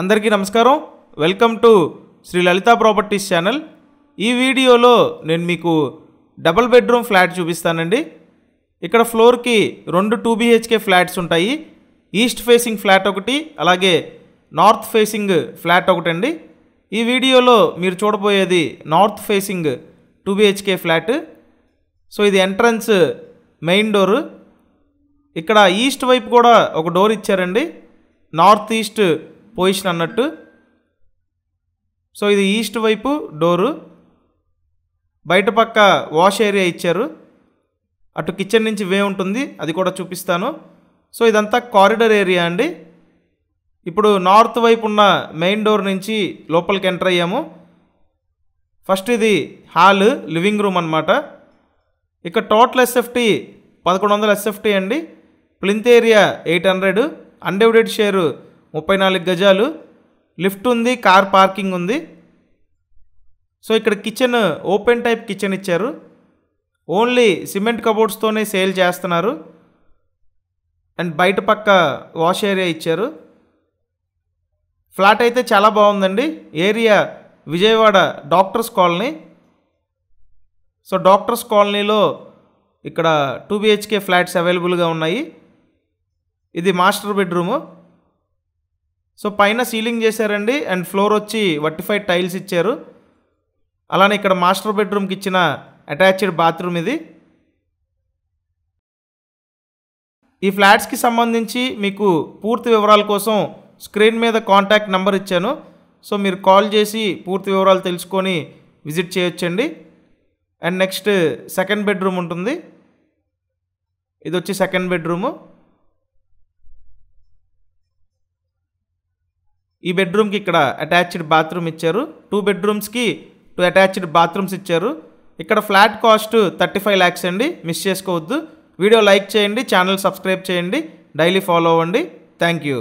అందరికీ నమస్కారం welcome to Shri Lalitha properties channel ఈ వీడియోలో నేను మీకు డబల్ బెడ్రూమ్ ఫ్లాట్ చూపిస్తానండి ఇక్కడ ఫ్లోర్కి రెండు టూ బీహెచ్కే ఫ్లాట్స్ ఉంటాయి ఈస్ట్ ఫేసింగ్ ఫ్లాట్ ఒకటి అలాగే నార్త్ ఫేసింగ్ ఫ్లాట్ ఒకటి అండి ఈ వీడియోలో మీరు చూడబోయేది north facing two BHK flat so ఇది ఎంట్రన్స్ మెయిన్ డోరు ఇక్కడ ఈస్ట్ వైపు కూడా ఒక డోర్ ఇచ్చారండి నార్త్ ఈస్ట్ పొజిషన్ అన్నట్టు సో ఇది ఈస్ట్ వైపు డోరు బయట పక్క వాష్ ఏరియా ఇచ్చారు అటు కిచెన్ నుంచి వే ఉంటుంది అది కూడా చూపిస్తాను సో ఇదంతా కారిడర్ ఏరియా అండి ఇప్పుడు నార్త్ వైపు ఉన్న మెయిన్ డోర్ నుంచి లోపలికి ఎంటర్ అయ్యాము ఫస్ట్ ఇది హాల్ లివింగ్ రూమ్ అనమాట ఇక టోటల్ ఎస్ఎఫ్టీ పదకొండు వందల ఎస్ఎఫ్టీ అండి plinth area eight hundred undivided share ముప్పై నాలుగు గజాలు లిఫ్ట్ ఉంది కార్ పార్కింగ్ ఉంది సో ఇక్కడ కిచెన్ ఓపెన్ టైప్ కిచెన్ ఇచ్చారు ఓన్లీ సిమెంట్ కబోర్డ్స్తోనే సేల్ చేస్తున్నారు అండ్ బయట పక్క వాష్ ఏరియా ఇచ్చారు ఫ్లాట్ అయితే చాలా బాగుందండి area Vijayawada doctors colony so doctors కాలనీలో ఇక్కడ టూ బిహెచ్కే ఫ్లాట్స్ అవైలబుల్గా ఉన్నాయి ఇది మాస్టర్ బెడ్రూము సో పైన సీలింగ్ చేశారండి అండ్ ఫ్లోర్ వచ్చి వర్టిఫైడ్ టైల్స్ ఇచ్చారు అలానే ఇక్కడ మాస్టర్ బెడ్రూమ్కి ఇచ్చిన అటాచ్డ్ బాత్రూమ్ ఇది ఈ ఫ్లాట్స్కి సంబంధించి మీకు పూర్తి వివరాల కోసం స్క్రీన్ మీద కాంటాక్ట్ నెంబర్ ఇచ్చాను సో మీరు కాల్ చేసి పూర్తి వివరాలు తెలుసుకొని విజిట్ చేయొచ్చండి అండ్ నెక్స్ట్ సెకండ్ బెడ్రూమ్ ఉంటుంది ఇది వచ్చి సెకండ్ బెడ్రూము ఈ బెడ్రూమ్కి ఇక్కడ అటాచ్డ్ బాత్రూమ్ ఇచ్చారు టూ బెడ్రూమ్స్కి టూ అటాచ్డ్ బాత్రూమ్స్ ఇచ్చారు ఇక్కడ flat cost thirty five lakhs అండి మిస్ చేసుకోవద్దు వీడియో లైక్ చేయండి ఛానల్ సబ్స్క్రైబ్ చేయండి డైలీ ఫాలో అవ్వండి థ్యాంక్ యూ